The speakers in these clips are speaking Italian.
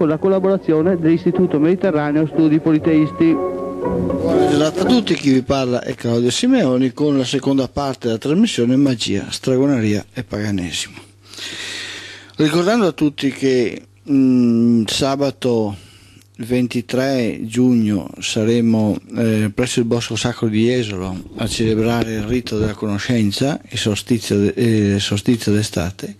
con la collaborazione dell'Istituto Mediterraneo Studi Politeisti. Buongiorno a tutti, chi vi parla è Claudio Simeoni con la seconda parte della trasmissione Magia, Stragonaria e Paganesimo. Ricordando a tutti che mh, mm, sabato 23 giugno saremo eh, presso il Bosco Sacro di Esolo a celebrare il rito della conoscenza il sostizio, de, eh, sostizio d'estate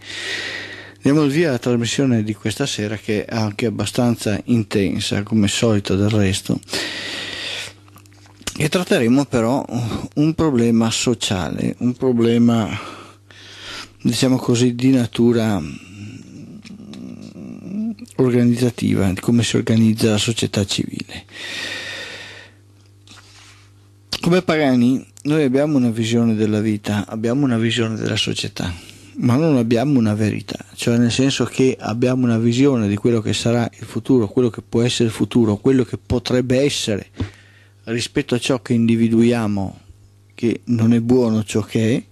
Andiamo al via alla trasmissione di questa sera che è anche abbastanza intensa, come solito del resto, e tratteremo però un problema sociale, un problema, diciamo così, di natura mm, organizzativa, di come si organizza la società civile. Come Pagani noi abbiamo una visione della vita, abbiamo una visione della società ma non abbiamo una verità, cioè nel senso che abbiamo una visione di quello che sarà il futuro, quello che può essere il futuro, quello che potrebbe essere rispetto a ciò che individuiamo che non è buono ciò che è,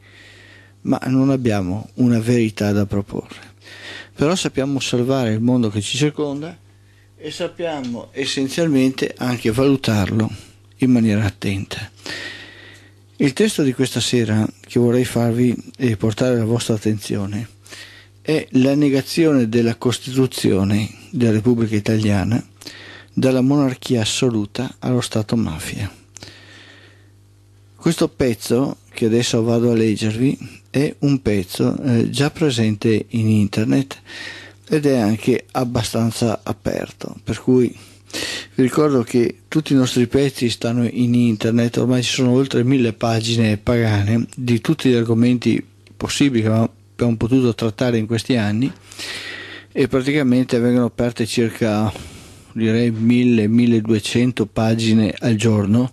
ma non abbiamo una verità da proporre. Però sappiamo osservare il mondo che ci circonda e sappiamo essenzialmente anche valutarlo in maniera attenta. Il testo di questa sera che vorrei farvi e portare alla vostra attenzione è la negazione della Costituzione della Repubblica Italiana dalla monarchia assoluta allo Stato mafia. Questo pezzo che adesso vado a leggervi è un pezzo eh, già presente in internet ed è anche abbastanza aperto, per cui vi ricordo che tutti i nostri pezzi stanno in internet, ormai ci sono oltre mille pagine pagane di tutti gli argomenti possibili che abbiamo potuto trattare in questi anni e praticamente vengono aperte circa direi 1000-1200 pagine al giorno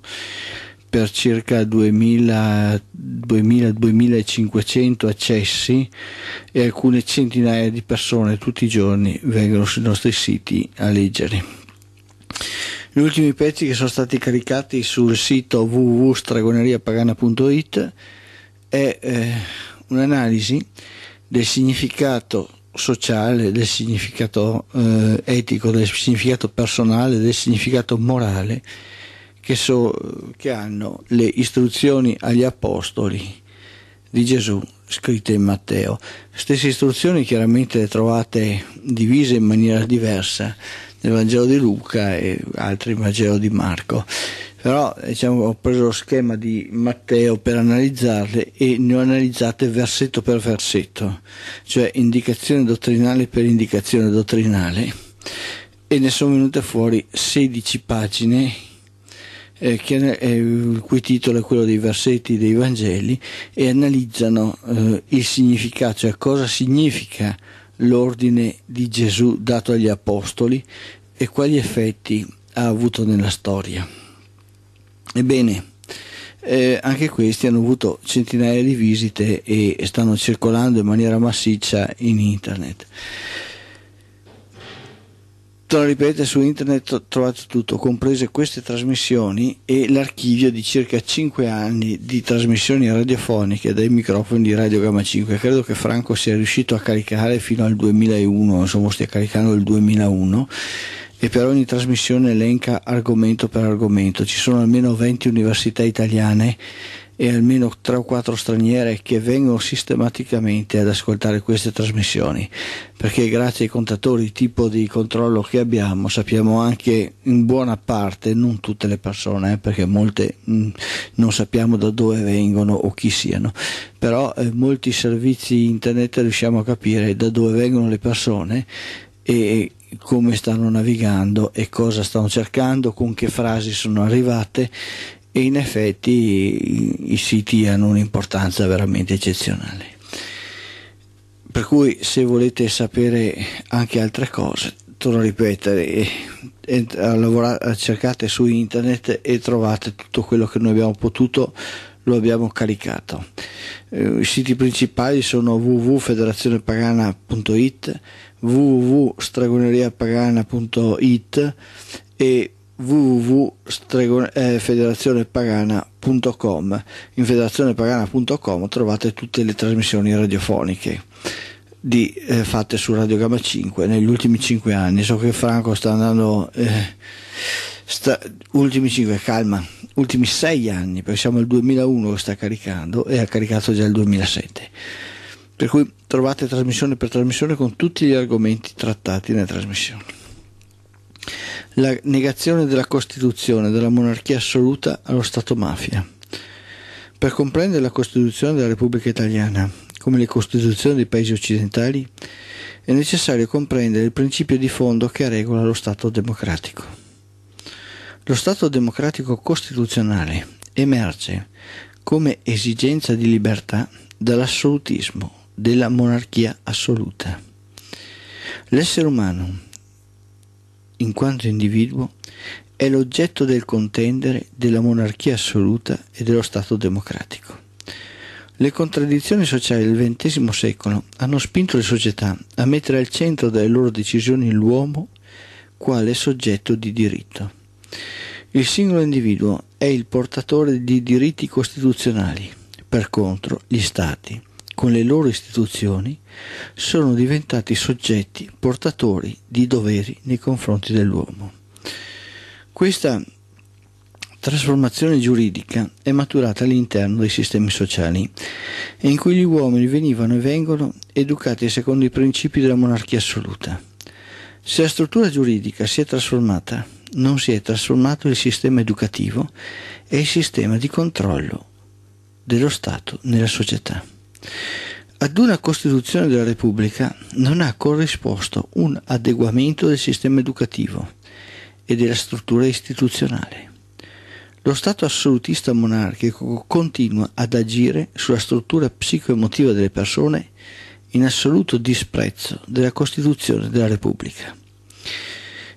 per circa 2000-2500 accessi e alcune centinaia di persone tutti i giorni vengono sui nostri siti a leggere. Gli ultimi pezzi che sono stati caricati sul sito www.stragoneriapagana.it è eh, un'analisi del significato sociale, del significato eh, etico, del significato personale, del significato morale che, so, che hanno le istruzioni agli apostoli di Gesù scritte in Matteo. Stesse istruzioni chiaramente trovate divise in maniera diversa nel Vangelo di Luca e altri nel Vangelo di Marco. Però diciamo, ho preso lo schema di Matteo per analizzarle e ne ho analizzate versetto per versetto, cioè indicazione dottrinale per indicazione dottrinale, e ne sono venute fuori 16 pagine eh, che, eh, il cui titolo è quello dei versetti dei Vangeli, e analizzano eh, il significato, cioè cosa significa l'ordine di Gesù dato agli Apostoli e quali effetti ha avuto nella storia. Ebbene, eh, anche questi hanno avuto centinaia di visite e stanno circolando in maniera massiccia in internet te lo ripeto, su internet trovate tutto, comprese queste trasmissioni e l'archivio di circa 5 anni di trasmissioni radiofoniche dai microfoni di Radio Gamma 5. Credo che Franco sia riuscito a caricare fino al 2001, insomma stia caricando il 2001 e per ogni trasmissione elenca argomento per argomento. Ci sono almeno 20 università italiane e almeno 3 o 4 straniere che vengono sistematicamente ad ascoltare queste trasmissioni, perché grazie ai contatori, tipo di controllo che abbiamo, sappiamo anche in buona parte, non tutte le persone, eh, perché molte mh, mm, non sappiamo da dove vengono o chi siano, però eh, molti servizi internet riusciamo a capire da dove vengono le persone e come stanno navigando e cosa stanno cercando, con che frasi sono arrivate e in effetti i, i siti hanno un'importanza veramente eccezionale. Per cui se volete sapere anche altre cose, torno a ripetere, e, e, a cercate su internet e trovate tutto quello che noi abbiamo potuto lo abbiamo caricato. Eh, I siti principali sono www.federazionepagana.it, www.stragoneriapagana.it e www.federazionepagana.com eh, in federazionepagana.com trovate tutte le trasmissioni radiofoniche di, eh, fatte su Radio Gamma 5 negli ultimi 5 anni so che Franco sta andando eh, sta, ultimi 5 calma ultimi 6 anni perché siamo al 2001 che sta caricando e ha caricato già il 2007 per cui trovate trasmissione per trasmissione con tutti gli argomenti trattati nella trasmissione la negazione della Costituzione, della monarchia assoluta allo Stato mafia. Per comprendere la Costituzione della Repubblica Italiana, come le Costituzioni dei paesi occidentali, è necessario comprendere il principio di fondo che regola lo Stato democratico. Lo Stato democratico costituzionale emerge come esigenza di libertà dall'assolutismo, della monarchia assoluta. L'essere umano, in quanto individuo, è l'oggetto del contendere della monarchia assoluta e dello Stato democratico. Le contraddizioni sociali del XX secolo hanno spinto le società a mettere al centro delle loro decisioni l'uomo quale soggetto di diritto. Il singolo individuo è il portatore di diritti costituzionali, per contro gli Stati con le loro istituzioni, sono diventati soggetti portatori di doveri nei confronti dell'uomo. Questa trasformazione giuridica è maturata all'interno dei sistemi sociali, in cui gli uomini venivano e vengono educati secondo i principi della monarchia assoluta. Se la struttura giuridica si è trasformata, non si è trasformato il sistema educativo e il sistema di controllo dello Stato nella società. Ad una Costituzione della Repubblica non ha corrisposto un adeguamento del sistema educativo e della struttura istituzionale. Lo Stato assolutista monarchico continua ad agire sulla struttura psicoemotiva delle persone in assoluto disprezzo della Costituzione della Repubblica.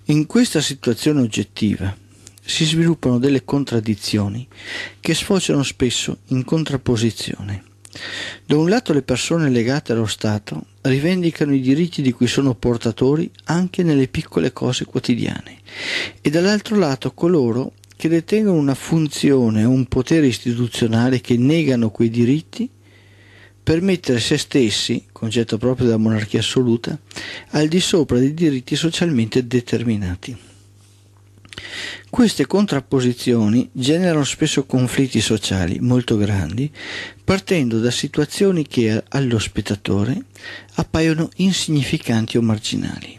In questa situazione oggettiva si sviluppano delle contraddizioni che sfociano spesso in contrapposizione da un lato le persone legate allo Stato rivendicano i diritti di cui sono portatori anche nelle piccole cose quotidiane e dall'altro lato coloro che detengono una funzione o un potere istituzionale che negano quei diritti per mettere se stessi, concetto proprio della monarchia assoluta, al di sopra dei diritti socialmente determinati. Queste contrapposizioni generano spesso conflitti sociali molto grandi, partendo da situazioni che allo spettatore appaiono insignificanti o marginali.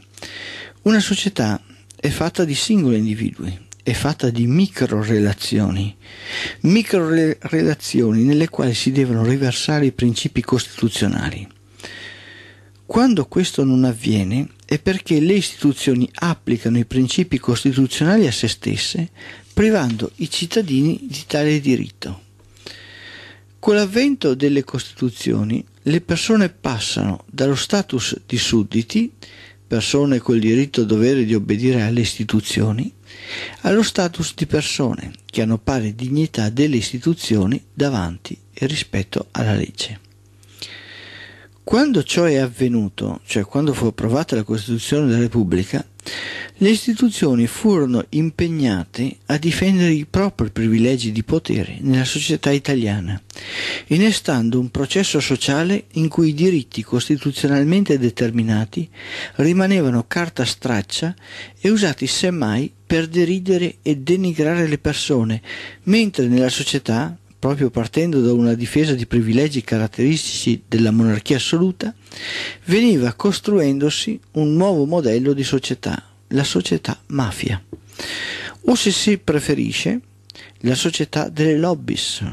Una società è fatta di singoli individui, è fatta di microrelazioni, microrelazioni nelle quali si devono riversare i principi costituzionali. Quando questo non avviene è perché le istituzioni applicano i principi costituzionali a se stesse, privando i cittadini di tale diritto. Con l'avvento delle Costituzioni le persone passano dallo status di sudditi, persone col diritto dovere di obbedire alle istituzioni, allo status di persone che hanno pari dignità delle istituzioni davanti e rispetto alla legge. Quando ciò è avvenuto, cioè quando fu approvata la Costituzione della Repubblica, le istituzioni furono impegnate a difendere i propri privilegi di potere nella società italiana, innestando un processo sociale in cui i diritti costituzionalmente determinati rimanevano carta straccia e usati semmai per deridere e denigrare le persone, mentre nella società proprio partendo da una difesa di privilegi caratteristici della monarchia assoluta, veniva costruendosi un nuovo modello di società, la società mafia, o se si preferisce, la società delle lobbies,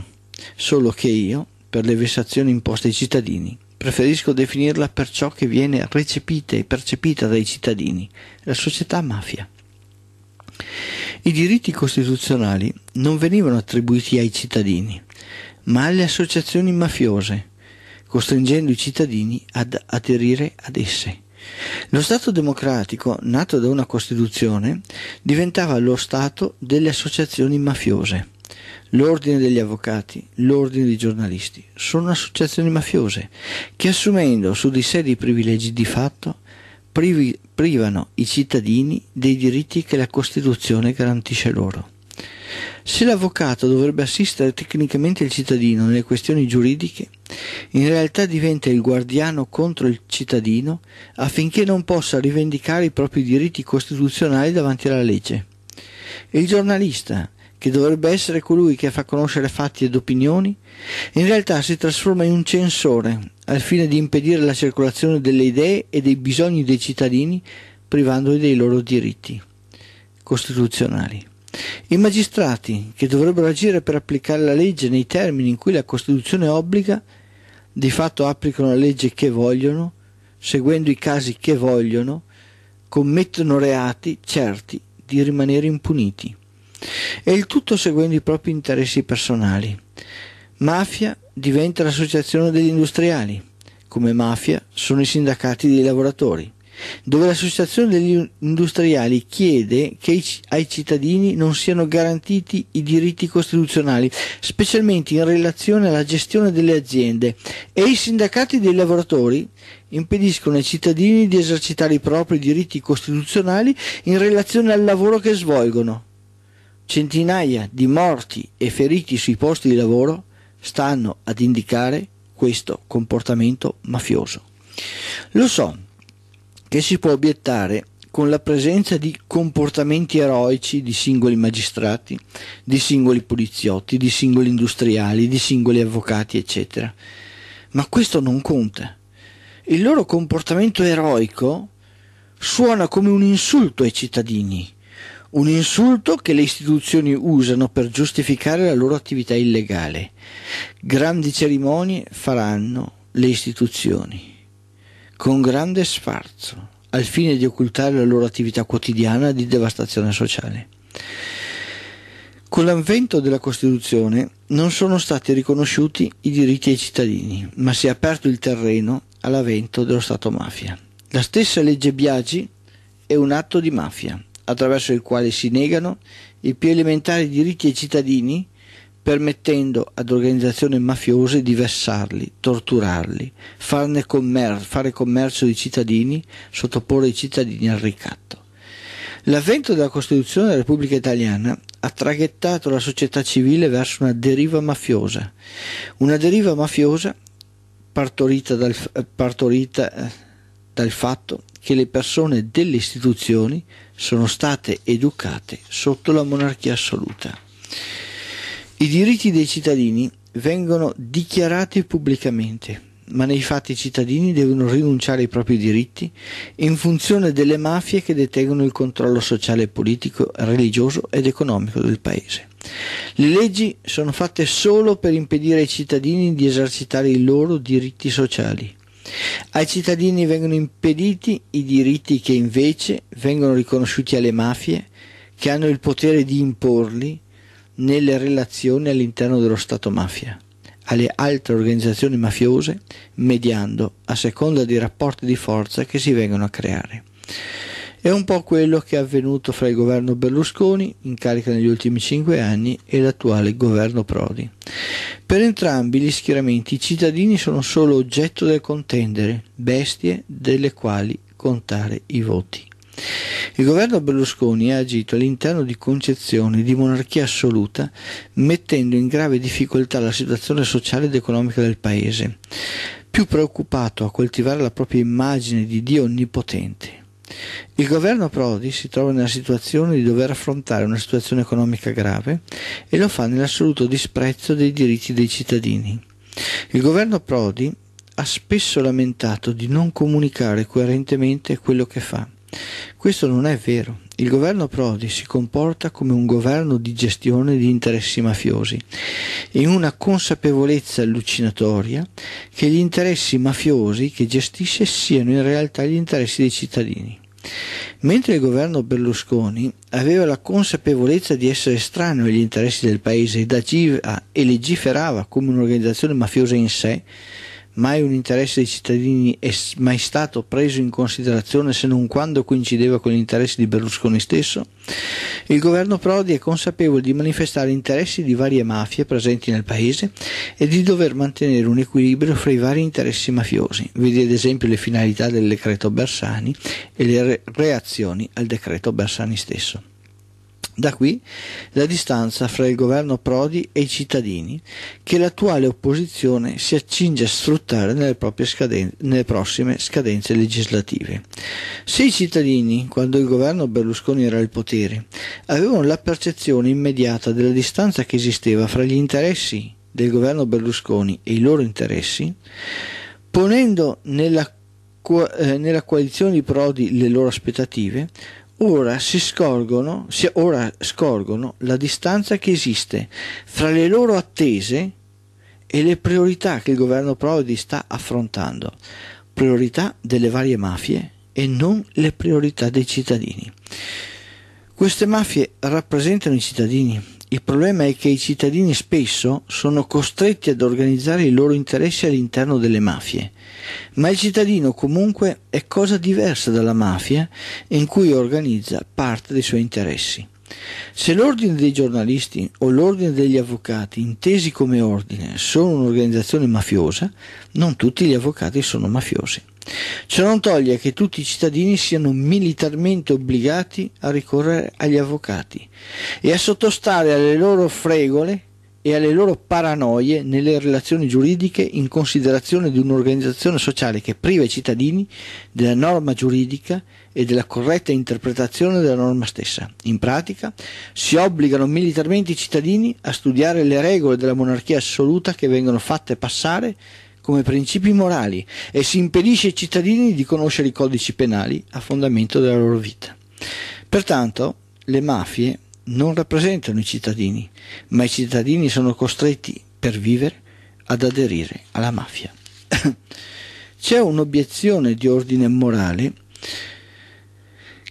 solo che io, per le vessazioni imposte ai cittadini, preferisco definirla per ciò che viene recepita e percepita dai cittadini, la società mafia. I diritti costituzionali non venivano attribuiti ai cittadini, ma alle associazioni mafiose, costringendo i cittadini ad aderire ad esse. Lo Stato democratico, nato da una Costituzione, diventava lo Stato delle associazioni mafiose. L'ordine degli avvocati, l'ordine dei giornalisti sono associazioni mafiose che assumendo su di sé dei privilegi di fatto privi, privano i cittadini dei diritti che la Costituzione garantisce loro. Se l'avvocato dovrebbe assistere tecnicamente il cittadino nelle questioni giuridiche, in realtà diventa il guardiano contro il cittadino affinché non possa rivendicare i propri diritti costituzionali davanti alla legge. Il giornalista, che dovrebbe essere colui che fa conoscere fatti ed opinioni, in realtà si trasforma in un censore al fine di impedire la circolazione delle idee e dei bisogni dei cittadini privandoli dei loro diritti costituzionali. I magistrati, che dovrebbero agire per applicare la legge nei termini in cui la Costituzione obbliga, di fatto applicano la legge che vogliono, seguendo i casi che vogliono, commettono reati certi di rimanere impuniti e il tutto seguendo i propri interessi personali. Mafia diventa l'associazione degli industriali, come mafia sono i sindacati dei lavoratori, dove l'associazione degli industriali chiede che ai cittadini non siano garantiti i diritti costituzionali, specialmente in relazione alla gestione delle aziende, e i sindacati dei lavoratori impediscono ai cittadini di esercitare i propri diritti costituzionali in relazione al lavoro che svolgono. Centinaia di morti e feriti sui posti di lavoro stanno ad indicare questo comportamento mafioso. Lo so che si può obiettare con la presenza di comportamenti eroici di singoli magistrati, di singoli poliziotti, di singoli industriali, di singoli avvocati, eccetera. Ma questo non conta. Il loro comportamento eroico suona come un insulto ai cittadini, un insulto che le istituzioni usano per giustificare la loro attività illegale. Grandi cerimonie faranno le istituzioni, con grande sfarzo, al fine di occultare la loro attività quotidiana di devastazione sociale. Con l'avvento della Costituzione non sono stati riconosciuti i diritti ai cittadini, ma si è aperto il terreno all'avvento dello Stato mafia. La stessa legge Biagi è un atto di mafia attraverso il quale si negano i più elementari diritti ai cittadini permettendo ad organizzazioni mafiose di vessarli, torturarli, commer- fare commercio di cittadini, sottoporre i cittadini al ricatto. L'avvento della Costituzione della Repubblica Italiana ha traghettato la società civile verso una deriva mafiosa, una deriva mafiosa partorita dal, partorita eh, dal fatto che le persone delle istituzioni sono state educate sotto la monarchia assoluta. I diritti dei cittadini vengono dichiarati pubblicamente, ma nei fatti i cittadini devono rinunciare ai propri diritti in funzione delle mafie che detengono il controllo sociale, politico, religioso ed economico del paese. Le leggi sono fatte solo per impedire ai cittadini di esercitare i loro diritti sociali. Ai cittadini vengono impediti i diritti che invece vengono riconosciuti alle mafie che hanno il potere di imporli nelle relazioni all'interno dello Stato mafia, alle altre organizzazioni mafiose, mediando a seconda dei rapporti di forza che si vengono a creare. È un po' quello che è avvenuto fra il governo Berlusconi, in carica negli ultimi cinque anni, e l'attuale governo Prodi. Per entrambi gli schieramenti i cittadini sono solo oggetto del contendere, bestie delle quali contare i voti. Il governo Berlusconi ha agito all'interno di concezioni di monarchia assoluta, mettendo in grave difficoltà la situazione sociale ed economica del paese, più preoccupato a coltivare la propria immagine di Dio onnipotente il governo Prodi si trova nella situazione di dover affrontare una situazione economica grave e lo fa nell'assoluto disprezzo dei diritti dei cittadini. Il governo Prodi ha spesso lamentato di non comunicare coerentemente quello che fa. Questo non è vero. Il governo Prodi si comporta come un governo di gestione di interessi mafiosi, in una consapevolezza allucinatoria che gli interessi mafiosi che gestisce siano in realtà gli interessi dei cittadini. Mentre il governo Berlusconi aveva la consapevolezza di essere estraneo agli interessi del paese ed agiva e legiferava come un'organizzazione mafiosa in sé, mai un interesse dei cittadini è mai stato preso in considerazione se non quando coincideva con gli interessi di Berlusconi stesso? Il governo Prodi è consapevole di manifestare interessi di varie mafie presenti nel paese e di dover mantenere un equilibrio fra i vari interessi mafiosi, vedi ad esempio le finalità del decreto Bersani e le reazioni al decreto Bersani stesso. Da qui la distanza fra il governo Prodi e i cittadini che l'attuale opposizione si accinge a sfruttare nelle, scadenze, nelle, prossime scadenze legislative. Se i cittadini, quando il governo Berlusconi era al potere, avevano la percezione immediata della distanza che esisteva fra gli interessi del governo Berlusconi e i loro interessi, ponendo nella, eh, nella coalizione di Prodi le loro aspettative, Ora, si scorgono, si, ora scorgono la distanza che esiste fra le loro attese e le priorità che il governo Prodi sta affrontando, priorità delle varie mafie e non le priorità dei cittadini. Queste mafie rappresentano i cittadini. Il problema è che i cittadini spesso sono costretti ad organizzare i loro interessi all'interno delle mafie ma il cittadino comunque è cosa diversa dalla mafia in cui organizza parte dei suoi interessi. Se l'ordine dei giornalisti o l'ordine degli avvocati, intesi come ordine, sono un'organizzazione mafiosa, non tutti gli avvocati sono mafiosi. Ciò non toglie che tutti i cittadini siano militarmente obbligati a ricorrere agli avvocati e a sottostare alle loro fregole e alle loro paranoie nelle relazioni giuridiche in considerazione di un'organizzazione sociale che priva i cittadini della norma giuridica e della corretta interpretazione della norma stessa. In pratica si obbligano militarmente i cittadini a studiare le regole della monarchia assoluta che vengono fatte passare come principi morali e si impedisce ai cittadini di conoscere i codici penali a fondamento della loro vita. Pertanto le mafie non rappresentano i cittadini, ma i cittadini sono costretti per vivere ad aderire alla mafia. C'è un'obiezione di ordine morale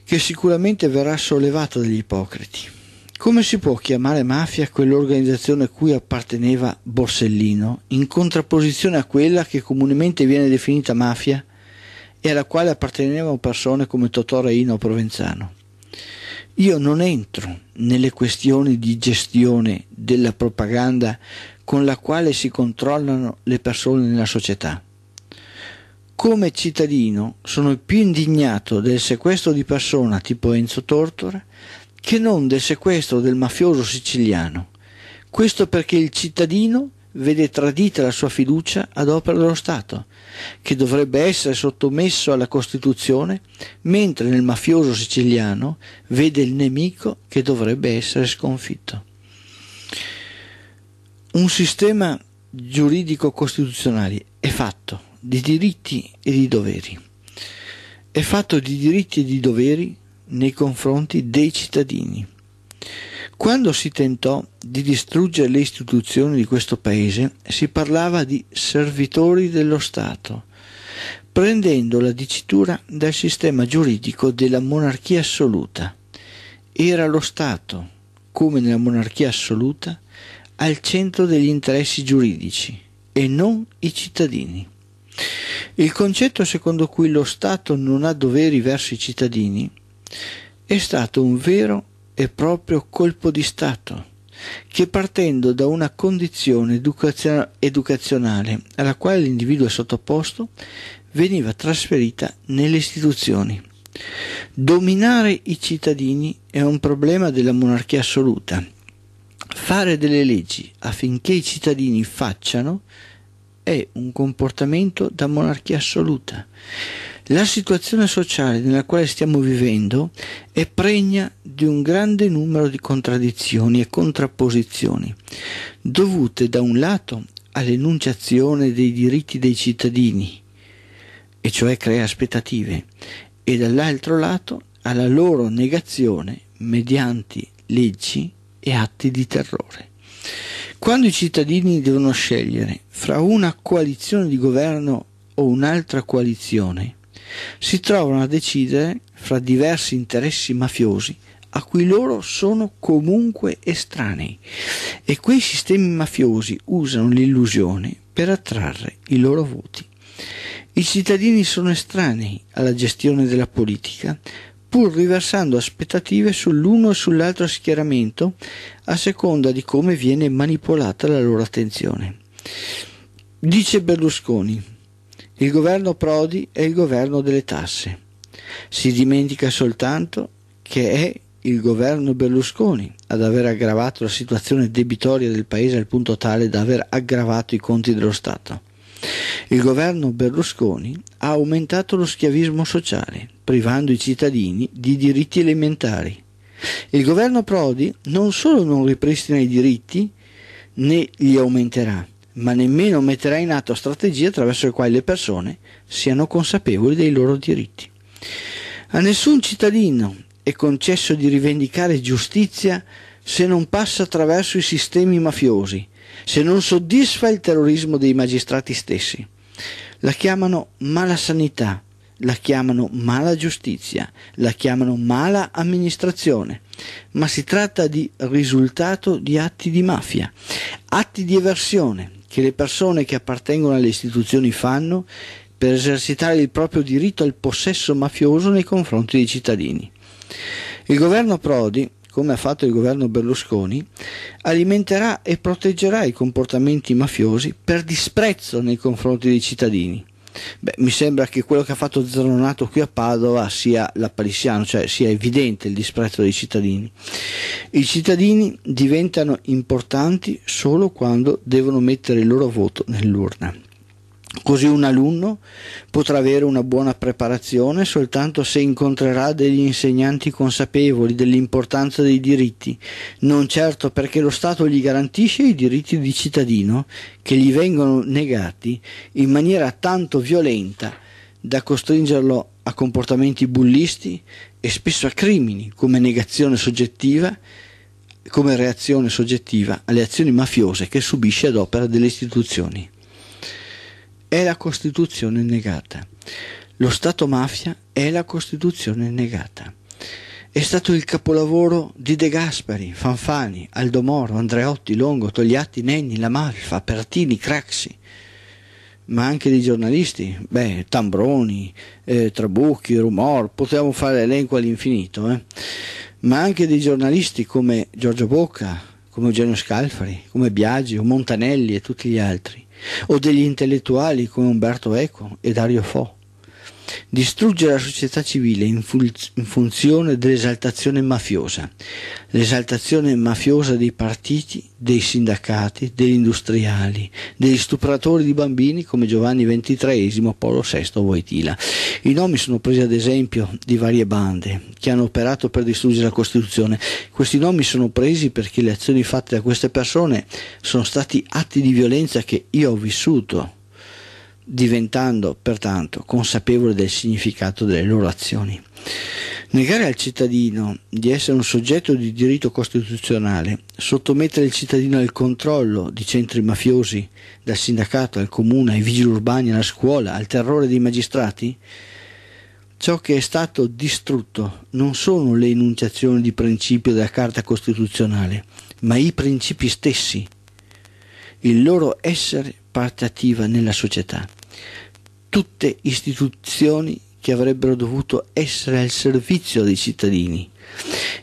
che sicuramente verrà sollevata dagli ipocriti. Come si può chiamare mafia quell'organizzazione a cui apparteneva Borsellino, in contrapposizione a quella che comunemente viene definita mafia e alla quale appartenevano persone come Totò Reino o Provenzano? Io non entro nelle questioni di gestione della propaganda con la quale si controllano le persone nella società. Come cittadino sono più indignato del sequestro di persona tipo Enzo Tortora che non del sequestro del mafioso siciliano. Questo perché il cittadino vede tradita la sua fiducia ad opera dello Stato, che dovrebbe essere sottomesso alla Costituzione, mentre nel mafioso siciliano vede il nemico che dovrebbe essere sconfitto. Un sistema giuridico costituzionale è fatto di diritti e di doveri. È fatto di diritti e di doveri nei confronti dei cittadini. Quando si tentò di distruggere le istituzioni di questo paese, si parlava di servitori dello Stato, prendendo la dicitura dal sistema giuridico della monarchia assoluta. Era lo Stato, come nella monarchia assoluta, al centro degli interessi giuridici e non i cittadini. Il concetto secondo cui lo Stato non ha doveri verso i cittadini è stato un vero e proprio colpo di Stato, che partendo da una condizione educazionale alla quale l'individuo è sottoposto, veniva trasferita nelle istituzioni. Dominare i cittadini è un problema della monarchia assoluta. Fare delle leggi affinché i cittadini facciano è un comportamento da monarchia assoluta. La situazione sociale nella quale stiamo vivendo è pregna di un grande numero di contraddizioni e contrapposizioni, dovute da un lato all'enunciazione dei diritti dei cittadini, e cioè crea aspettative, e dall'altro lato alla loro negazione mediante leggi e atti di terrore. Quando i cittadini devono scegliere fra una coalizione di governo o un'altra coalizione, si trovano a decidere fra diversi interessi mafiosi a cui loro sono comunque estranei e quei sistemi mafiosi usano l'illusione per attrarre i loro voti. I cittadini sono estranei alla gestione della politica, pur riversando aspettative sull'uno e sull'altro schieramento a seconda di come viene manipolata la loro attenzione. Dice Berlusconi, il governo Prodi è il governo delle tasse. Si dimentica soltanto che è il governo Berlusconi ad aver aggravato la situazione debitoria del paese al punto tale da aver aggravato i conti dello Stato. Il governo Berlusconi ha aumentato lo schiavismo sociale, privando i cittadini di diritti elementari. Il governo Prodi non solo non ripristina i diritti, né li aumenterà, ma nemmeno metterà in atto strategie attraverso le quali le persone siano consapevoli dei loro diritti. A nessun cittadino è concesso di rivendicare giustizia se non passa attraverso i sistemi mafiosi, se non soddisfa il terrorismo dei magistrati stessi. La chiamano mala sanità, la chiamano mala giustizia, la chiamano mala amministrazione, ma si tratta di risultato di atti di mafia, atti di eversione, che le persone che appartengono alle istituzioni fanno per esercitare il proprio diritto al possesso mafioso nei confronti dei cittadini. Il governo Prodi, come ha fatto il governo Berlusconi, alimenterà e proteggerà i comportamenti mafiosi per disprezzo nei confronti dei cittadini Beh, mi sembra che quello che ha fatto Zanonato qui a Padova sia lapalissiano, cioè sia evidente il disprezzo dei cittadini. I cittadini diventano importanti solo quando devono mettere il loro voto nell'urna. Così un alunno potrà avere una buona preparazione soltanto se incontrerà degli insegnanti consapevoli dell'importanza dei diritti, non certo perché lo Stato gli garantisce i diritti di cittadino che gli vengono negati in maniera tanto violenta da costringerlo a comportamenti bullisti e spesso a crimini come negazione soggettiva come reazione soggettiva alle azioni mafiose che subisce ad opera delle istituzioni è la Costituzione negata. Lo Stato mafia è la Costituzione negata. È stato il capolavoro di De Gasperi, Fanfani, Aldomoro, Andreotti, Longo, Togliatti, Nenni, La Malfa, Pertini, Craxi, ma anche di giornalisti, beh, Tambroni, eh, Trabucchi, Rumor, potevamo fare elenco all'infinito, eh? ma anche di giornalisti come Giorgio Bocca, come Eugenio Scalfari, come Biagio, Montanelli e tutti gli altri o degli intellettuali come Umberto Eco e Dario Fo distruggere la società civile in, fun- in funzione dell'esaltazione mafiosa, l'esaltazione mafiosa dei partiti, dei sindacati, degli industriali, degli stupratori di bambini come Giovanni XXIII, Paolo VI o Voitila. I nomi sono presi ad esempio di varie bande che hanno operato per distruggere la Costituzione. Questi nomi sono presi perché le azioni fatte da queste persone sono stati atti di violenza che io ho vissuto diventando pertanto consapevole del significato delle loro azioni. Negare al cittadino di essere un soggetto di diritto costituzionale, sottomettere il cittadino al controllo di centri mafiosi, dal sindacato al comune, ai vigili urbani, alla scuola, al terrore dei magistrati? Ciò che è stato distrutto non sono le enunciazioni di principio della Carta Costituzionale, ma i principi stessi, il loro essere parte attiva nella società. Tutte istituzioni che avrebbero dovuto essere al servizio dei cittadini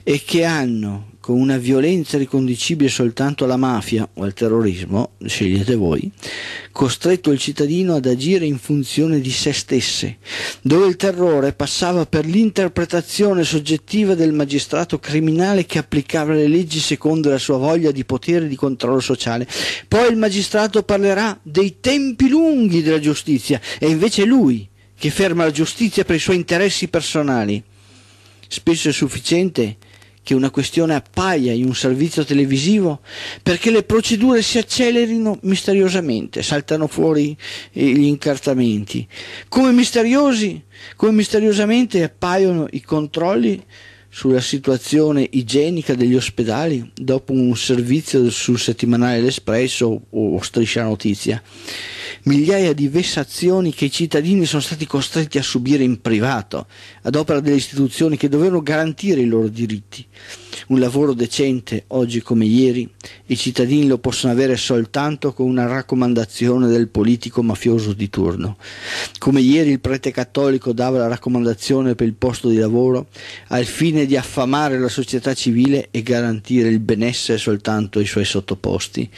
e che hanno con una violenza riconducibile soltanto alla mafia o al terrorismo, scegliete voi, costretto il cittadino ad agire in funzione di se stesse, dove il terrore passava per l'interpretazione soggettiva del magistrato criminale che applicava le leggi secondo la sua voglia di potere e di controllo sociale. Poi il magistrato parlerà dei tempi lunghi della giustizia, e invece lui che ferma la giustizia per i suoi interessi personali. Spesso è sufficiente che una questione appaia in un servizio televisivo perché le procedure si accelerino misteriosamente, saltano fuori eh, gli incartamenti. Come misteriosi, come misteriosamente appaiono i controlli sulla situazione igienica degli ospedali dopo un servizio sul settimanale L'Espresso o Striscia Notizia. Migliaia di vessazioni che i cittadini sono stati costretti a subire in privato, ad opera delle istituzioni che dovevano garantire i loro diritti. Un lavoro decente, oggi come ieri, i cittadini lo possono avere soltanto con una raccomandazione del politico mafioso di turno. Come ieri il prete cattolico dava la raccomandazione per il posto di lavoro al fine di affamare la società civile e garantire il benessere soltanto ai suoi sottoposti.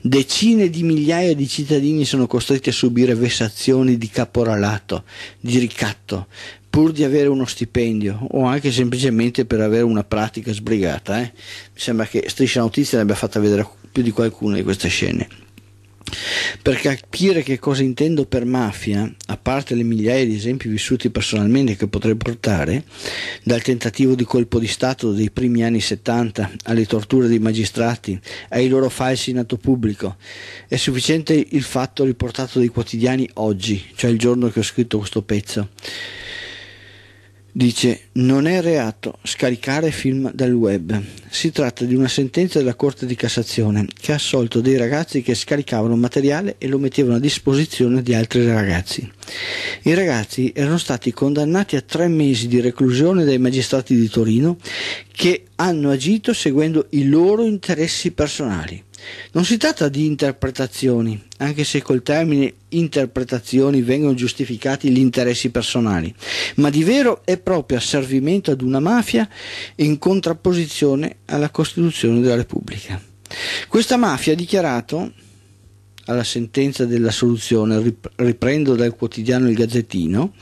Decine di migliaia di cittadini sono costretti a subire vessazioni di caporalato, di ricatto, pur di avere uno stipendio o anche semplicemente per avere una pratica sbrigata. Eh? Mi sembra che Striscia Notizia l'abbia fatta vedere più di qualcuna di queste scene. Per capire che cosa intendo per mafia, a parte le migliaia di esempi vissuti personalmente che potrei portare, dal tentativo di colpo di Stato dei primi anni 70 alle torture dei magistrati, ai loro falsi in atto pubblico, è sufficiente il fatto riportato dai quotidiani oggi, cioè il giorno che ho scritto questo pezzo. Dice, non è reato scaricare film dal web. Si tratta di una sentenza della Corte di Cassazione che ha assolto dei ragazzi che scaricavano materiale e lo mettevano a disposizione di altri ragazzi. I ragazzi erano stati condannati a tre mesi di reclusione dai magistrati di Torino che hanno agito seguendo i loro interessi personali. Non si tratta di interpretazioni, anche se col termine interpretazioni vengono giustificati gli interessi personali, ma di vero e proprio asservimento ad una mafia in contrapposizione alla Costituzione della Repubblica. Questa mafia ha dichiarato alla sentenza della soluzione, riprendo dal quotidiano Il Gazzettino,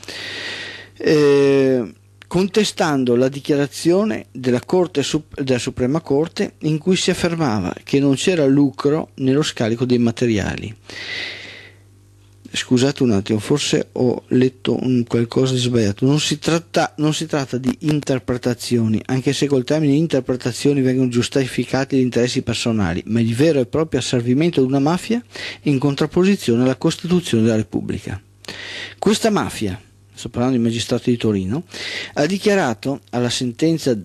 eh, contestando la dichiarazione della, Corte, della Suprema Corte in cui si affermava che non c'era lucro nello scarico dei materiali. Scusate un attimo, forse ho letto qualcosa di sbagliato. Non si, tratta, non si tratta di interpretazioni, anche se col termine interpretazioni vengono giustificati gli interessi personali, ma il vero e proprio asservimento di una mafia in contrapposizione alla Costituzione della Repubblica. Questa mafia, sto parlando di magistrati di Torino, ha dichiarato alla sentenza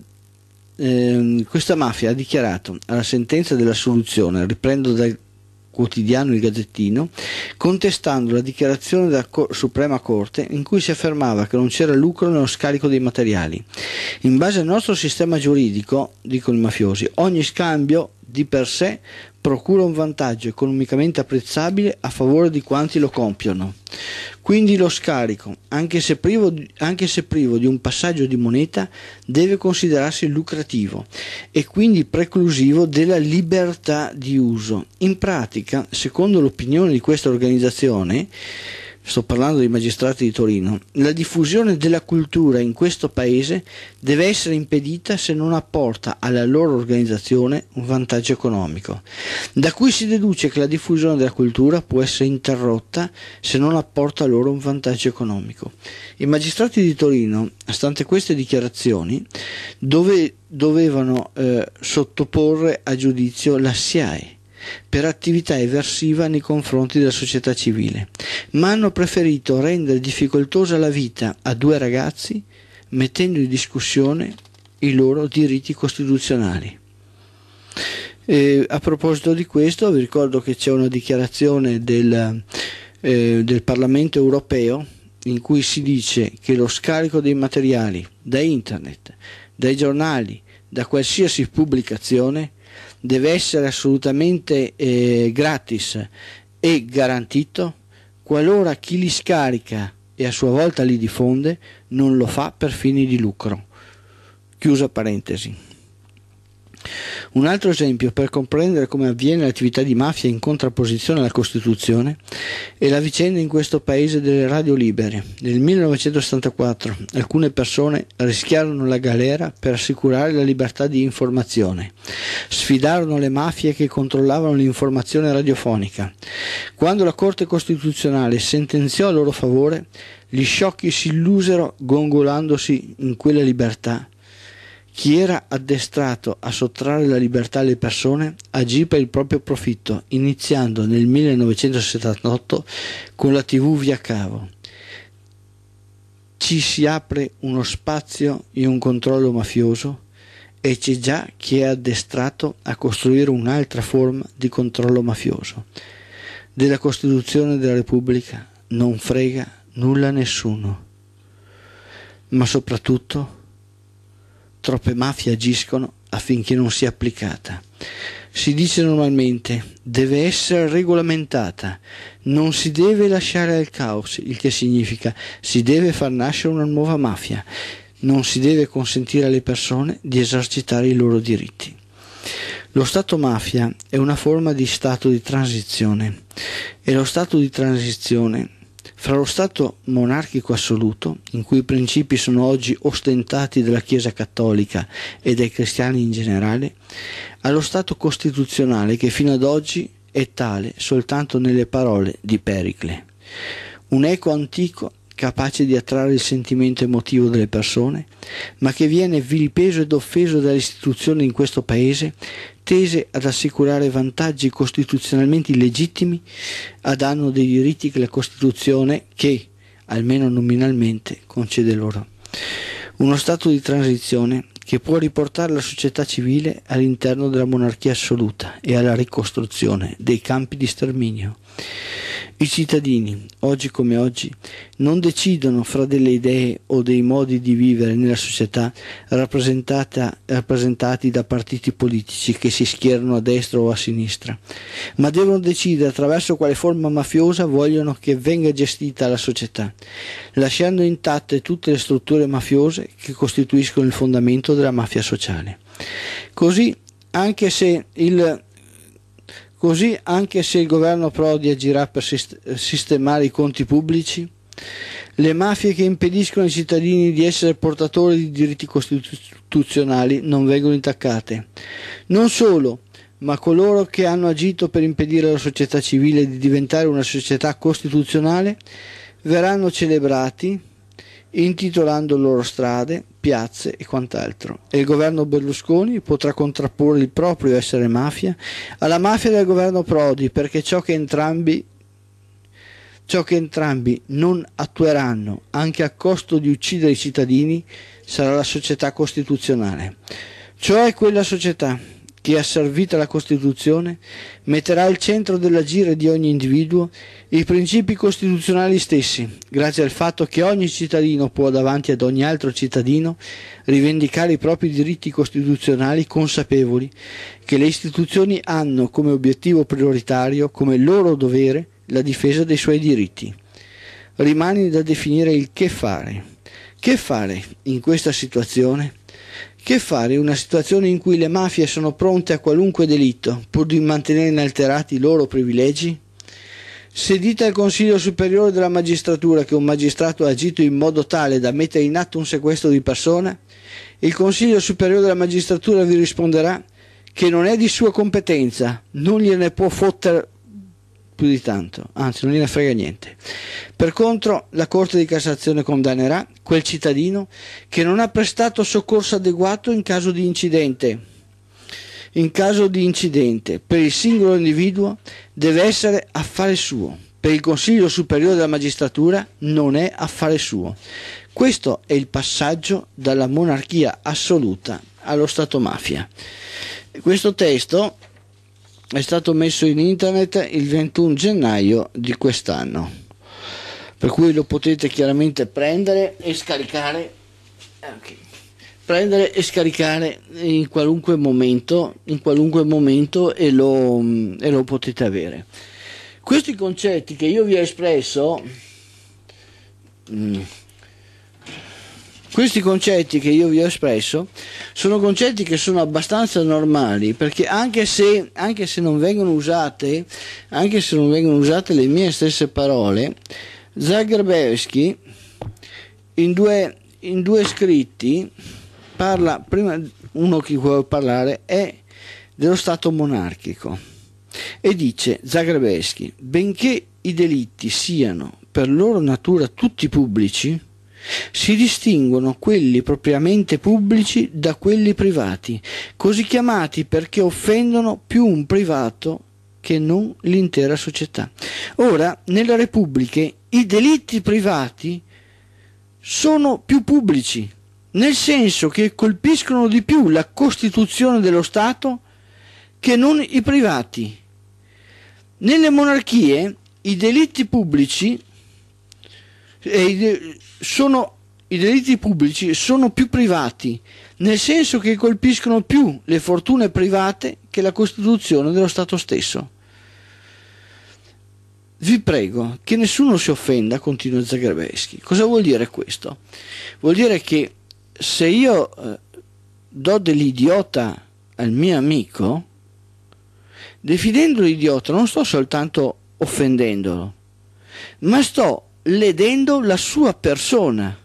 eh, questa mafia ha dichiarato alla sentenza dell'assoluzione, riprendo dal quotidiano Il Gazzettino, contestando la dichiarazione della Suprema Corte in cui si affermava che non c'era lucro nello scarico dei materiali. In base al nostro sistema giuridico, dicono i mafiosi, ogni scambio di per sé procura un vantaggio economicamente apprezzabile a favore di quanti lo compiono. Quindi lo scarico, anche se, privo di, anche se privo di un passaggio di moneta, deve considerarsi lucrativo e quindi preclusivo della libertà di uso. In pratica, secondo l'opinione di questa organizzazione, sto parlando dei magistrati di Torino, la diffusione della cultura in questo paese deve essere impedita se non apporta alla loro organizzazione un vantaggio economico, da cui si deduce che la diffusione della cultura può essere interrotta se non apporta loro un vantaggio economico. I magistrati di Torino, stante queste dichiarazioni, dove, dovevano eh, sottoporre a giudizio la SIAE per attività eversiva nei confronti della società civile, ma hanno preferito rendere difficoltosa la vita a due ragazzi mettendo in discussione i loro diritti costituzionali. Eh, a proposito di questo, vi ricordo che c'è una dichiarazione del, eh, del, Parlamento europeo in cui si dice che lo scarico dei materiali da internet, dai giornali, da qualsiasi pubblicazione deve essere assolutamente eh, gratis e garantito qualora chi li scarica e a sua volta li diffonde non lo fa per fini di lucro. Chiusa parentesi. Un altro esempio per comprendere come avviene l'attività di mafia in contrapposizione alla Costituzione è la vicenda in questo paese delle radio libere. Nel 1974 alcune persone rischiarono la galera per assicurare la libertà di informazione. Sfidarono le mafie che controllavano l'informazione radiofonica. Quando la Corte Costituzionale sentenziò a loro favore, gli sciocchi si illusero gongolandosi in quella libertà chi era addestrato a sottrarre la libertà alle persone agì per il proprio profitto, iniziando nel 1978 con la TV via cavo. Ci si apre uno spazio in un controllo mafioso e c'è già chi è addestrato a costruire un'altra forma di controllo mafioso. Della Costituzione della Repubblica non frega nulla a nessuno, ma soprattutto troppe mafie agiscono affinché non sia applicata. Si dice normalmente deve essere regolamentata, non si deve lasciare al caos, il che significa si deve far nascere una nuova mafia, non si deve consentire alle persone di esercitare i loro diritti. Lo Stato mafia è una forma di Stato di transizione e lo Stato di transizione fra lo Stato monarchico assoluto, in cui i principi sono oggi ostentati dalla Chiesa cattolica e dai cristiani in generale, allo Stato costituzionale che fino ad oggi è tale soltanto nelle parole di Pericle. Un eco antico capace di attrarre il sentimento emotivo delle persone, ma che viene vilipeso ed offeso dalle istituzioni in questo paese tese ad assicurare vantaggi costituzionalmente illegittimi a danno dei diritti che la Costituzione, che almeno nominalmente, concede loro. Uno stato di transizione che può riportare la società civile all'interno della monarchia assoluta e alla ricostruzione dei campi di sterminio. I cittadini, oggi come oggi, non decidono fra delle idee o dei modi di vivere nella società rappresentati da partiti politici che si schierano a destra o a sinistra, ma devono decidere attraverso quale forma mafiosa vogliono che venga gestita la società, lasciando intatte tutte le strutture mafiose che costituiscono il fondamento della mafia sociale. Così, anche se il Così anche se il governo Prodi agirà per sistemare i conti pubblici, le mafie che impediscono ai cittadini di essere portatori di diritti costituzionali non vengono intaccate. Non solo, ma coloro che hanno agito per impedire alla società civile di diventare una società costituzionale verranno celebrati, intitolando loro strade, piazze e quant'altro. E il governo Berlusconi potrà contrapporre il proprio essere mafia alla mafia del governo Prodi, perché ciò che entrambi ciò che entrambi non attueranno, anche a costo di uccidere i cittadini, sarà la società costituzionale, cioè quella società che, ha servito la Costituzione, metterà al centro dell'agire di ogni individuo i principi costituzionali stessi, grazie al fatto che ogni cittadino può davanti ad ogni altro cittadino rivendicare i propri diritti costituzionali consapevoli che le istituzioni hanno come obiettivo prioritario, come loro dovere, la difesa dei suoi diritti. Rimane da definire il che fare. Che fare in questa situazione? Che fare in una situazione in cui le mafie sono pronte a qualunque delitto pur di mantenere inalterati i loro privilegi? Se dite al Consiglio Superiore della Magistratura che un magistrato ha agito in modo tale da mettere in atto un sequestro di persona, il Consiglio Superiore della Magistratura vi risponderà che non è di sua competenza, non gliene può fotter più di tanto, anzi non gliene frega niente. Per contro la Corte di Cassazione condannerà quel cittadino che non ha prestato soccorso adeguato in caso di incidente. In caso di incidente, per il singolo individuo deve essere affare suo, per il Consiglio Superiore della Magistratura non è affare suo. Questo è il passaggio dalla monarchia assoluta allo Stato mafia. Questo testo è stato messo in internet il 21 gennaio di quest'anno per cui lo potete chiaramente prendere e scaricare okay. prendere e scaricare in qualunque momento in qualunque momento e lo, e lo potete avere questi concetti che io vi ho espresso mh, mm, questi concetti che io vi ho espresso sono concetti che sono abbastanza normali perché anche se, anche se, non, vengono usate, anche se non vengono usate le mie stesse parole, Zagrebelsky in due, in due scritti parla, prima uno che vuole parlare è dello Stato monarchico e dice Zagrebelsky, benché i delitti siano per loro natura tutti pubblici, si distinguono quelli propriamente pubblici da quelli privati, così chiamati perché offendono più un privato che non l'intera società. Ora, nelle repubbliche i delitti privati sono più pubblici, nel senso che colpiscono di più la Costituzione dello Stato che non i privati. Nelle monarchie i delitti pubblici eh, sono, i delitti pubblici sono più privati, nel senso che colpiscono più le fortune private che la Costituzione dello Stato stesso. Vi prego che nessuno si offenda, continua Zagrebeschi. Cosa vuol dire questo? Vuol dire che se io eh, do dell'idiota al mio amico, definendolo idiota non sto soltanto offendendolo, ma sto ledendo la sua persona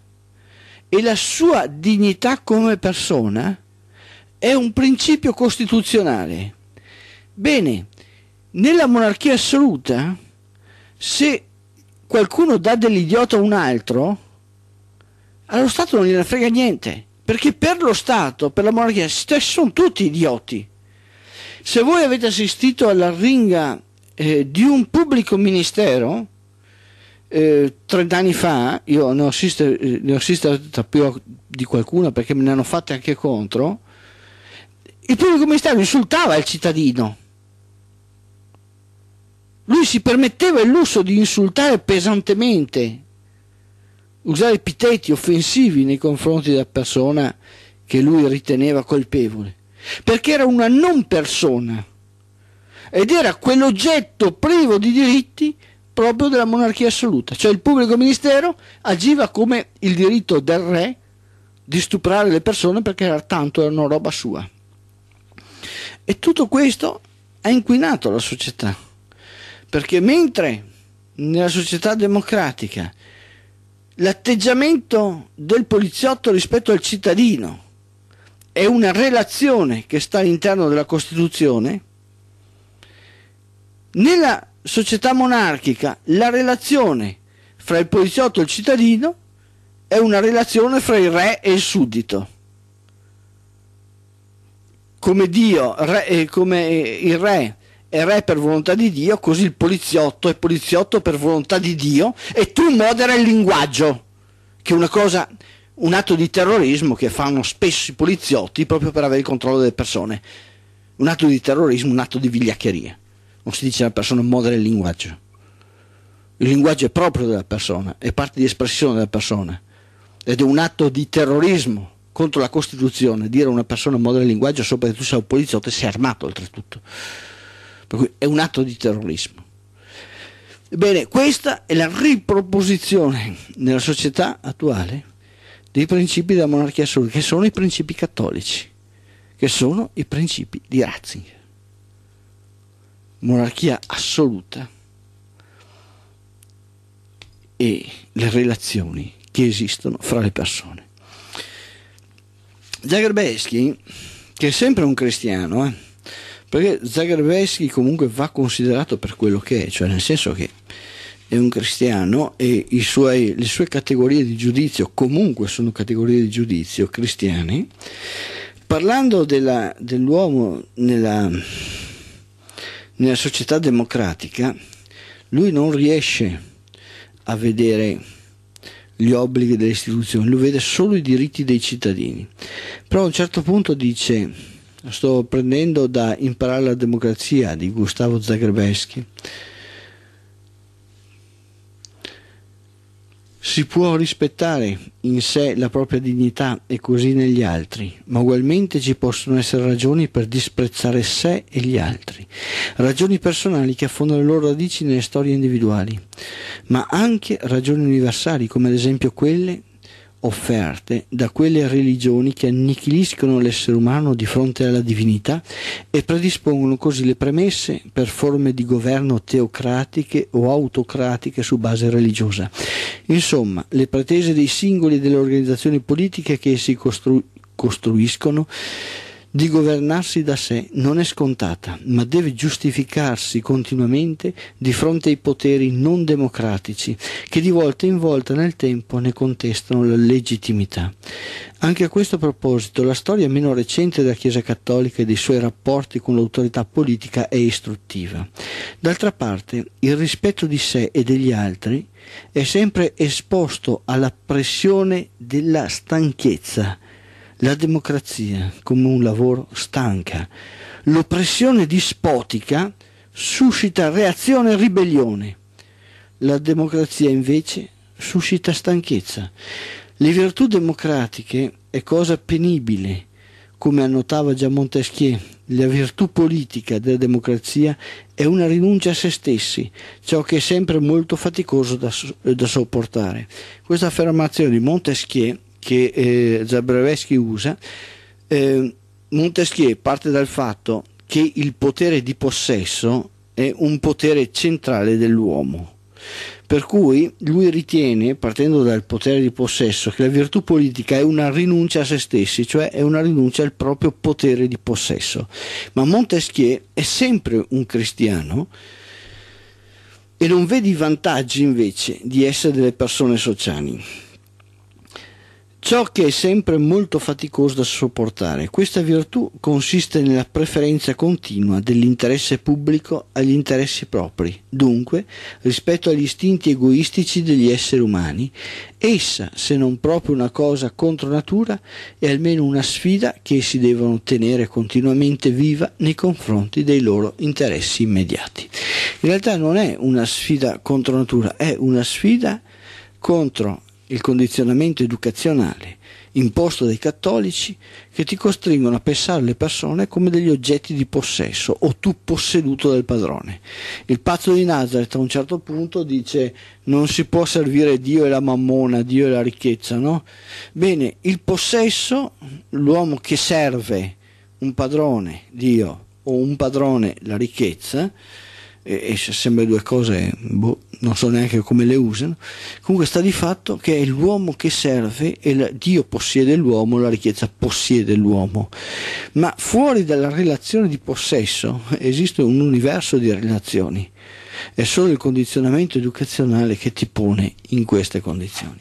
e la sua dignità come persona è un principio costituzionale. Bene, nella monarchia assoluta, se qualcuno dà dell'idiota a un altro, allo Stato non gliene frega niente, perché per lo Stato, per la monarchia, sono tutti idioti. Se voi avete assistito all'arringa eh, di un pubblico ministero, eh, trent'anni fa io ne ho, assiste, ne ho assistito più di qualcuno perché me ne hanno fatte anche contro il pubblico ministero insultava il cittadino lui si permetteva il lusso di insultare pesantemente usare epiteti offensivi nei confronti della persona che lui riteneva colpevole perché era una non persona ed era quell'oggetto privo di diritti proprio della monarchia assoluta, cioè il pubblico ministero agiva come il diritto del re di stuprare le persone perché era tanto erano roba sua. E tutto questo ha inquinato la società, perché mentre nella società democratica l'atteggiamento del poliziotto rispetto al cittadino è una relazione che sta all'interno della Costituzione, nella società monarchica la relazione fra il poliziotto e il cittadino è una relazione fra il re e il suddito. Come, Dio, re, eh, come eh, il re è re per volontà di Dio, così il poliziotto è poliziotto per volontà di Dio e tu modera il linguaggio, che è una cosa, un atto di terrorismo che fanno spesso i poliziotti proprio per avere il controllo delle persone. Un atto di terrorismo, un atto di vigliaccheria non si dice alla persona moda del linguaggio. Il linguaggio è proprio della persona, è parte di espressione della persona ed è un atto di terrorismo contro la Costituzione dire a una persona moda del linguaggio, soprattutto se è un poliziotto e se è armato oltretutto. Per cui è un atto di terrorismo. Ebbene, questa è la riproposizione nella società attuale dei principi della monarchia assoluta, che sono i principi cattolici, che sono i principi di Ratzinger monarchia assoluta e le relazioni che esistono fra le persone. Zagrebeschi, che è sempre un cristiano, eh, perché Zagrebeschi comunque va considerato per quello che è, cioè nel senso che è un cristiano e suoi, le sue categorie di giudizio comunque sono categorie di giudizio cristiane, parlando della, dell'uomo nella nella società democratica lui non riesce a vedere gli obblighi delle istituzioni, lui vede solo i diritti dei cittadini. Però a un certo punto dice, sto prendendo da Imparare la democrazia di Gustavo Zagrebeschi, Si può rispettare in sé la propria dignità e così negli altri, ma ugualmente ci possono essere ragioni per disprezzare sé e gli altri, ragioni personali che affondano le loro radici nelle storie individuali, ma anche ragioni universali come ad esempio quelle offerte da quelle religioni che annichiliscono l'essere umano di fronte alla divinità e predispongono così le premesse per forme di governo teocratiche o autocratiche su base religiosa. Insomma, le pretese dei singoli e delle organizzazioni politiche che essi costru- costruiscono di governarsi da sé non è scontata, ma deve giustificarsi continuamente di fronte ai poteri non democratici che di volta in volta nel tempo ne contestano la legittimità. Anche a questo proposito la storia meno recente della Chiesa Cattolica e dei suoi rapporti con l'autorità politica è istruttiva. D'altra parte, il rispetto di sé e degli altri è sempre esposto alla pressione della stanchezza la democrazia come un lavoro stanca. L'oppressione dispotica suscita reazione e ribellione. La democrazia invece suscita stanchezza. Le virtù democratiche è cosa penibile, come annotava già Montesquieu. La virtù politica della democrazia è una rinuncia a se stessi, ciò che è sempre molto faticoso da, da sopportare. Questa affermazione di Montesquieu che eh, Zabraveschi usa, eh, Montesquieu parte dal fatto che il potere di possesso è un potere centrale dell'uomo. Per cui lui ritiene, partendo dal potere di possesso, che la virtù politica è una rinuncia a se stessi, cioè è una rinuncia al proprio potere di possesso. Ma Montesquieu è sempre un cristiano e non vede i vantaggi invece di essere delle persone sociali. Ciò che è sempre molto faticoso da sopportare, questa virtù consiste nella preferenza continua dell'interesse pubblico agli interessi propri. Dunque, rispetto agli istinti egoistici degli esseri umani, essa, se non proprio una cosa contro natura, è almeno una sfida che si devono tenere continuamente viva nei confronti dei loro interessi immediati. In realtà non è una sfida contro natura, è una sfida contro il condizionamento educazionale imposto dai cattolici che ti costringono a pensare le persone come degli oggetti di possesso o tu posseduto dal padrone. Il pazzo di Nazareth a un certo punto dice non si può servire Dio e la mammona, Dio e la ricchezza, no? Bene, il possesso, l'uomo che serve un padrone, Dio, o un padrone, la ricchezza, e, e sembra due cose boh, non so neanche come le usano, comunque sta di fatto che è l'uomo che serve e la, Dio possiede l'uomo, la ricchezza possiede l'uomo, ma fuori dalla relazione di possesso esiste un universo di relazioni è solo il condizionamento educazionale che ti pone in queste condizioni.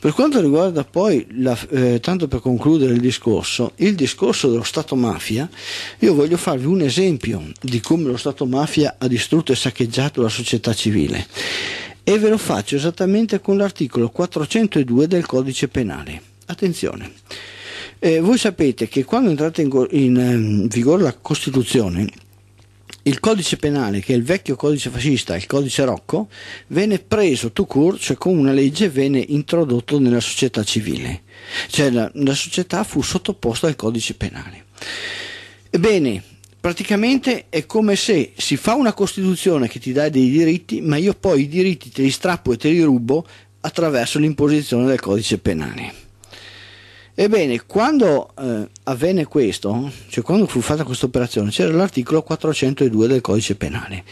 Per quanto riguarda poi, la, eh, tanto per concludere il discorso, il discorso dello Stato mafia, io voglio farvi un esempio di come lo Stato mafia ha distrutto e saccheggiato la società civile e ve lo faccio esattamente con l'articolo 402 del codice penale. Attenzione, eh, voi sapete che quando è entrata in, in, in ehm, vigore la Costituzione, il codice penale, che è il vecchio codice fascista, il codice Rocco, venne preso tout court, cioè con una legge venne introdotto nella società civile, cioè la, la società fu sottoposta al codice penale. Ebbene, praticamente è come se si fa una Costituzione che ti dà dei diritti, ma io poi i diritti te li strappo e te li rubo attraverso l'imposizione del codice penale. Ebbene, quando eh, avvenne questo, cioè quando fu fatta questa operazione, c'era l'articolo 402 del codice penale.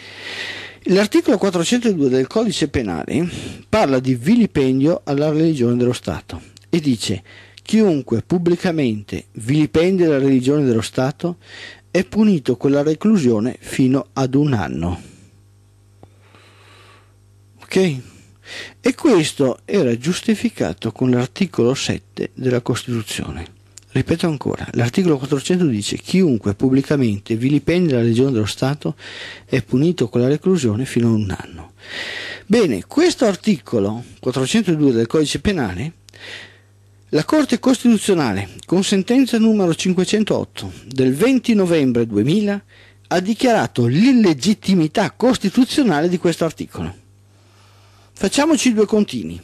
L'articolo 402 del codice penale parla di vilipendio alla religione dello Stato e dice chiunque pubblicamente vilipendia la religione dello Stato è punito con la reclusione fino ad un anno. Ok? E questo era giustificato con l'articolo 7 della Costituzione. Ripeto ancora, l'articolo 400 dice chiunque pubblicamente vilipende la legione dello Stato è punito con la reclusione fino a un anno. Bene, questo articolo 402 del codice penale, la Corte Costituzionale, con sentenza numero 508 del 20 novembre 2000, ha dichiarato l'illegittimità costituzionale di questo articolo. Facciamoci due contini.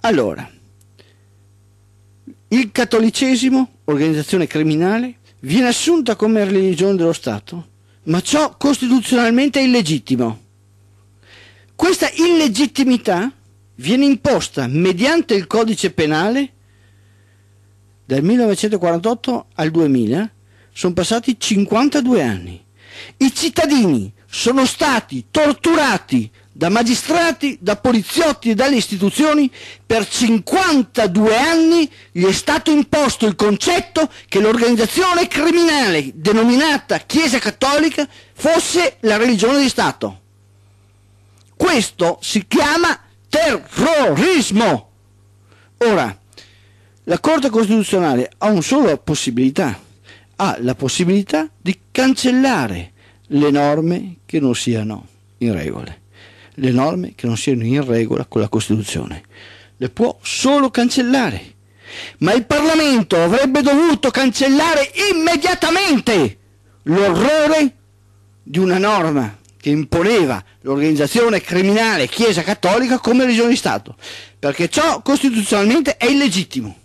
Allora, il cattolicesimo, organizzazione criminale, viene assunta come religione dello Stato, ma ciò costituzionalmente è illegittimo. Questa illegittimità viene imposta mediante il codice penale dal 1948 al 2000 sono passati 52 anni. I cittadini sono stati torturati da magistrati, da poliziotti e dalle istituzioni, per 52 anni gli è stato imposto il concetto che l'organizzazione criminale denominata Chiesa Cattolica fosse la religione di Stato. Questo si chiama terrorismo. Ora, la Corte Costituzionale ha una sola possibilità, ha la possibilità di cancellare le norme che non siano in regole le norme che non siano in regola con la Costituzione. Le può solo cancellare. Ma il Parlamento avrebbe dovuto cancellare immediatamente l'orrore di una norma che imponeva l'organizzazione criminale Chiesa Cattolica come regione di Stato, perché ciò costituzionalmente è illegittimo.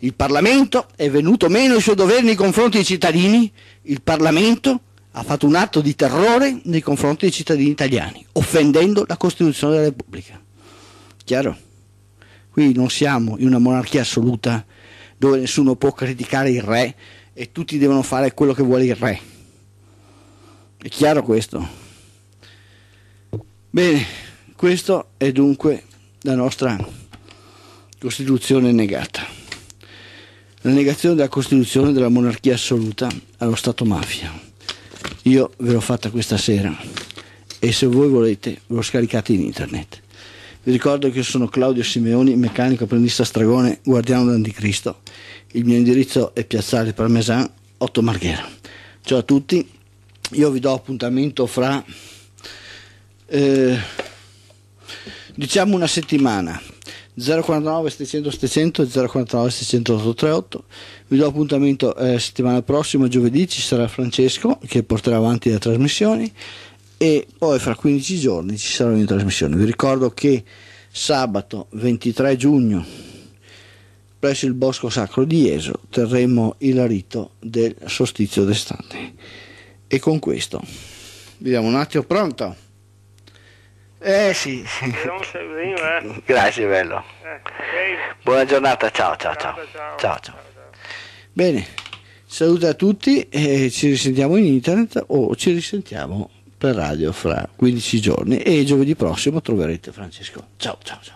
Il Parlamento è venuto meno ai suoi doveri nei confronti dei cittadini, il Parlamento ha fatto un atto di terrore nei confronti dei cittadini italiani, offendendo la Costituzione della Repubblica. Chiaro? Qui non siamo in una monarchia assoluta dove nessuno può criticare il re e tutti devono fare quello che vuole il re. È chiaro questo? Bene, questa è dunque la nostra Costituzione negata. La negazione della Costituzione della monarchia assoluta allo Stato mafia. Io ve l'ho fatta questa sera e se voi volete ve lo scaricate in internet. Vi ricordo che io sono Claudio Simeoni, meccanico apprendista stragone, guardiano d'anticristo. Il mio indirizzo è Piazzale Parmesan, 8 Marghera. Ciao a tutti, io vi do appuntamento fra eh, diciamo una settimana. 049 600 700 049 600 838 vi do appuntamento eh, settimana prossima, giovedì ci sarà Francesco che porterà avanti le trasmissioni e poi fra 15 giorni ci sarà una trasmissione. Vi ricordo che sabato 23 giugno presso il Bosco Sacro di Eso terremo il rito del sostizio d'estate. E con questo, vediamo un attimo, pronto? Eh sì, sì. Eh. Grazie bello. Eh, Buona giornata, ciao ciao ciao. Ciao ciao. Bene, saluto a tutti e ci risentiamo in internet o ci risentiamo per radio fra 15 giorni e giovedì prossimo troverete Francesco. Ciao ciao ciao.